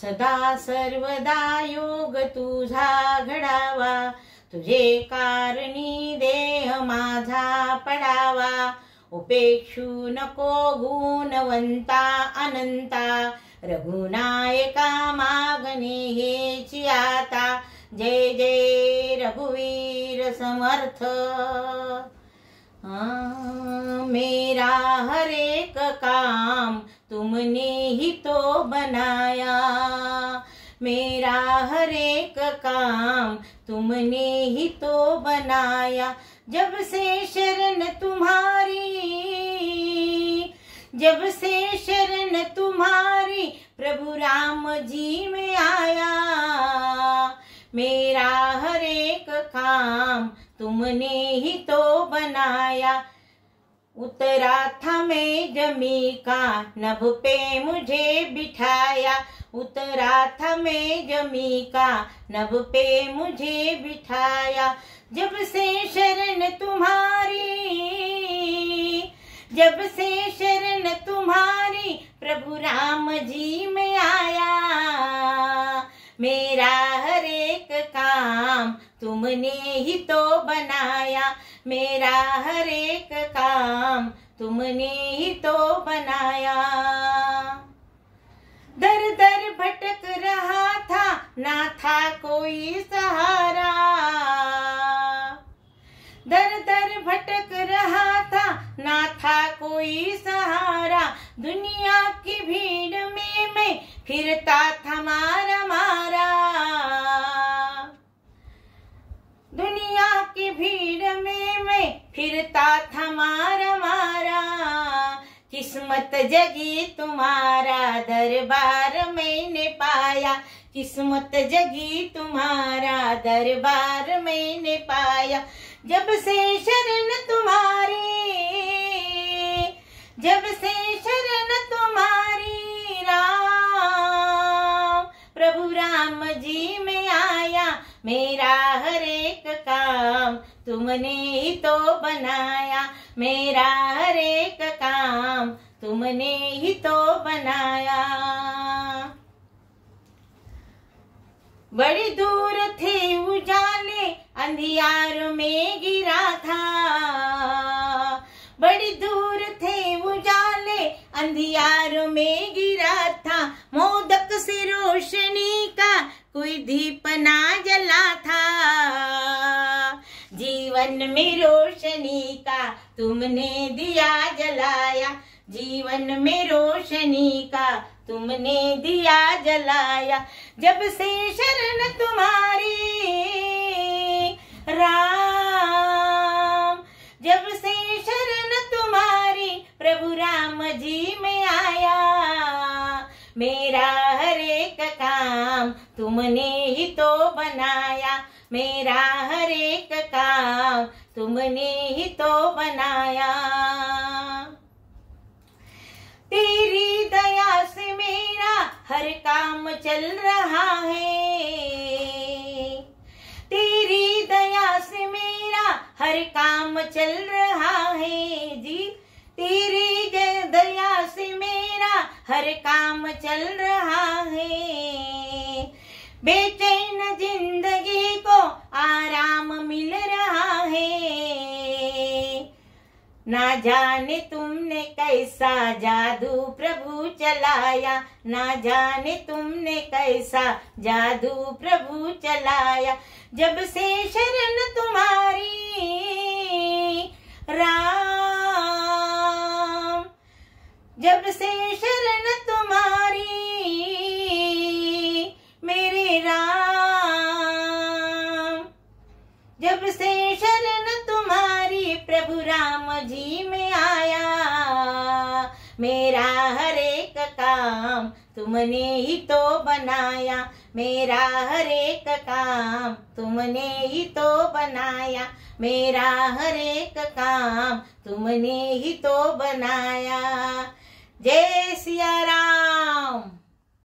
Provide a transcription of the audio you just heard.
सदा सर्वदा योग तुझा घडावा तुझे कारणी देह माझा पडावा उपेक्षू नको गुणवंता अनंता रघुनायका मागणे हे आता जय जय रघुवीर समर्थ आ, मेरा हरेक काम तुमने ही तो बनाया मेरा हर एक काम तुमने ही तो बनाया जब से शरण तुम्हारी जब से शरण तुम्हारी प्रभु राम जी में आया मेरा हर एक काम तुमने ही तो बनाया उतरा था मैं जमी का नभ पे मुझे बिठाया उतरा था मैं जमी का नभ पे मुझे बिठाया जब से शरण तुम्हारी जब से शरण तुम्हारी प्रभु राम जी में आया मेरा तुमने ही तो बनाया मेरा हर एक काम तुमने ही तो बनाया दर दर भटक रहा था ना था कोई सहारा दर दर भटक रहा था ना था कोई सहारा दुनिया की भीड़ में मैं फिरता था मारा फिरता था मारा मारा किस्मत जगी तुम्हारा दरबार मैंने पाया किस्मत जगी तुम्हारा दरबार मैंने पाया जब से शरण तुम्हारी जब से शरण तुम्हारी राम प्रभु राम जी में आया मेरा तुमने ही तो बनाया मेरा हर एक काम तुमने ही तो बनाया बड़ी दूर थे उजाले अंधियार में गिरा था बड़ी दूर थे उजाले अंधियार में गिरा था मोदक से रोशनी का कोई दीपना जला था जीवन में रोशनी का तुमने दिया जलाया जीवन में रोशनी का तुमने दिया जलाया जब से शरण तुम्हारी राम जब से शरण तुम्हारी प्रभु राम जी में आया मेरा हरेक काम तुमने ही तो बनाया मेरा हर एक काम तुमने ही तो बनाया तेरी दया से मेरा हर काम चल रहा है तेरी दया से मेरा हर काम चल रहा है जी तेरी दया से मेरा हर काम चल रहा है बेचैन जिंदगी को आराम मिल रहा है ना जाने तुमने कैसा जादू प्रभु चलाया ना जाने तुमने कैसा जादू प्रभु चलाया जब से शरण तुम्हारी राम राम जी में आया मेरा हर एक काम तुमने ही तो बनाया मेरा हर एक काम तुमने ही तो बनाया मेरा हर एक काम तुमने ही तो बनाया जय सिया राम